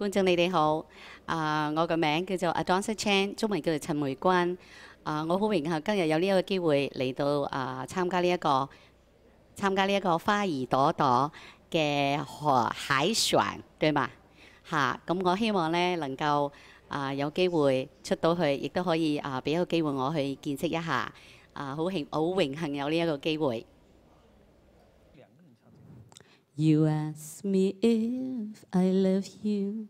觀眾，你哋好。啊，我個名叫做 Adonis Chan，中文叫做陳梅君。啊，我好榮幸今日有呢一個機會嚟到啊參加呢一個參加呢一個花兒朵朵嘅河海船，對嘛嚇。咁我希望咧能夠啊有機會出到去，亦都可以啊俾一個機會我去見識一下。啊，好慶好榮幸有呢一個機會。You ask me if I love you,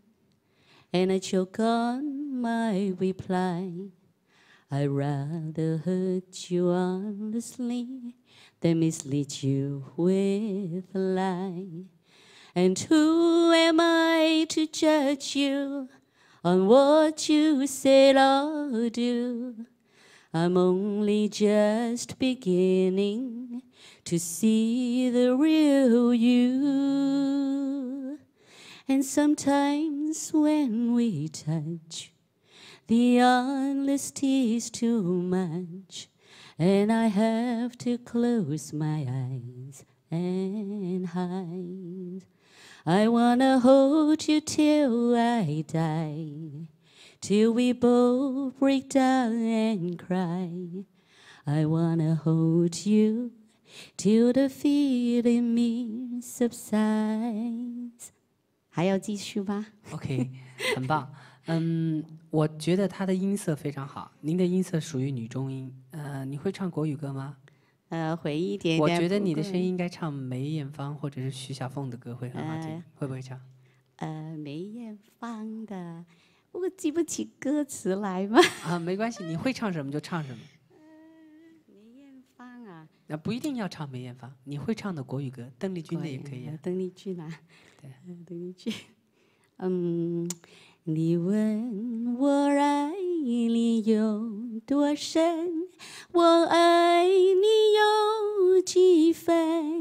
and I choke on my reply. I'd rather hurt you honestly than mislead you with a lie. And who am I to judge you on what you say or do? I'm only just beginning to see the real you. And sometimes when we touch, the unlist is too much. And I have to close my eyes and hide. I wanna hold you till I die. Till we both break down and cry, I wanna hold you till the feeling subsides。还要继续吗？OK，很棒。嗯，我觉得他的音色非常好。您的音色属于女中音。呃，你会唱国语歌吗？呃，会一点。我觉得你的声音应该唱梅艳芳或者是徐小凤的歌会很好听。会不会唱？呃，梅艳芳的。我记不起歌词来吗？啊，没关系，你会唱什么就唱什么。梅艳芳啊，那不一定要唱梅艳芳，你会唱的国语歌，邓丽君的也可以。邓丽君啊，对，邓丽君。嗯，你问我爱你有多深，我爱你有几分，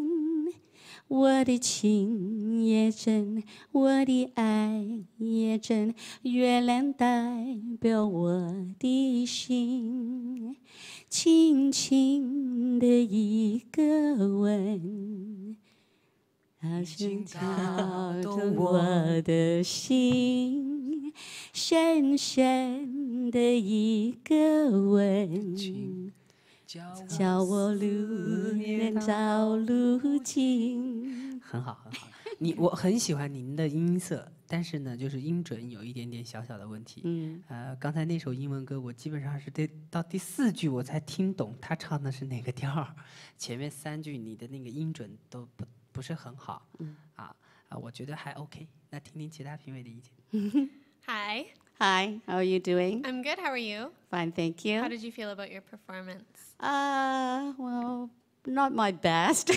我的情。也真，我的爱也真，月亮代表我的心，轻轻的一个吻，好经敲动我的心，深深的一个吻，叫我思念到如今。很好，很好。你我很喜欢您的音色，但是呢，就是音准有一点点小小的问题。嗯，呃，刚才那首英文歌，我基本上是得到第四句我才听懂他唱的是哪个调儿，前面三句你的那个音准都不不是很好。嗯，啊啊，我觉得还 OK。那听听其他评委的意见。Hi，Hi，How are you doing？I'm good. How are you？Fine. Thank you. How did you feel about your performance？Uh, not my best.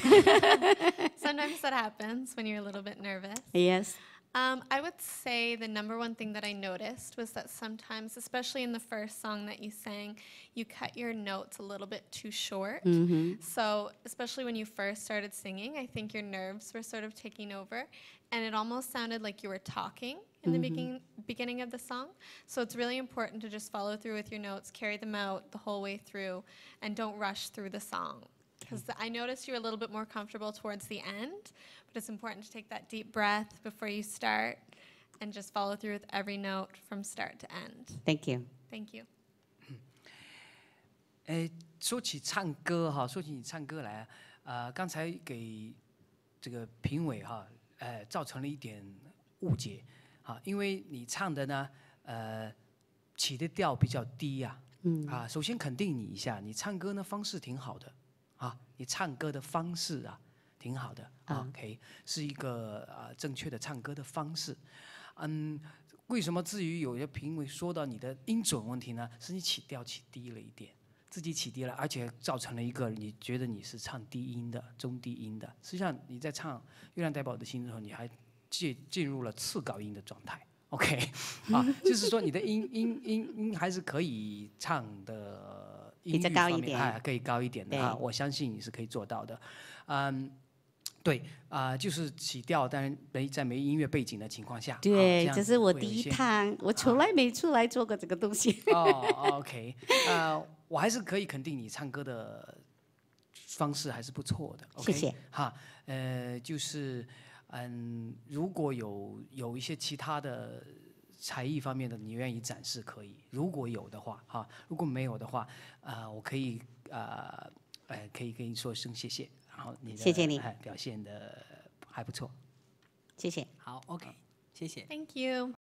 Sometimes that happens when you're a little bit nervous. Yes. Um, I would say the number one thing that I noticed was that sometimes, especially in the first song that you sang, you cut your notes a little bit too short. Mm -hmm. So, especially when you first started singing, I think your nerves were sort of taking over, and it almost sounded like you were talking in mm -hmm. the mm-hmm. begin- beginning of the song. So, it's really important to just follow through with your notes, carry them out the whole way through, and don't rush through the song because I noticed you were a little bit more comfortable towards the end, but it's important to take that deep breath before you start and just follow through with every note from start to end. Thank you. Thank you. 诶，说起唱歌哈，说起你唱歌来，呃，刚才给这个评委哈，呃，造成了一点误解，啊，因为你唱的呢，呃，起的调比较低呀、啊，嗯，啊，首先肯定你一下，你唱歌呢方式挺好的，啊，你唱歌的方式啊，挺好的啊，OK，是一个啊正确的唱歌的方式。嗯，为什么至于有些评委说到你的音准问题呢？是你起调起低了一点，自己起低了，而且造成了一个你觉得你是唱低音的、中低音的，实际上你在唱《月亮代表我的心》的时候，你还进进入了次高音的状态，OK，啊，就是说你的音音音音还是可以唱的。音高一点，可以高一点的，我相信你是可以做到的，嗯，对，啊，就是起调，但是没在没音乐背景的情况下，对，这是我第一趟，我从来没出来做过这个东西。哦，OK，啊，我还是可以肯定你唱歌的方式还是不错的。谢谢，哈，呃，就是，嗯，如果有有一些其他的。才艺方面的你愿意展示可以，如果有的话哈，如果没有的话，呃，我可以呃，呃，可以跟你说一声谢谢，然后你的表现的还不错，谢谢，好，OK，谢谢，Thank you。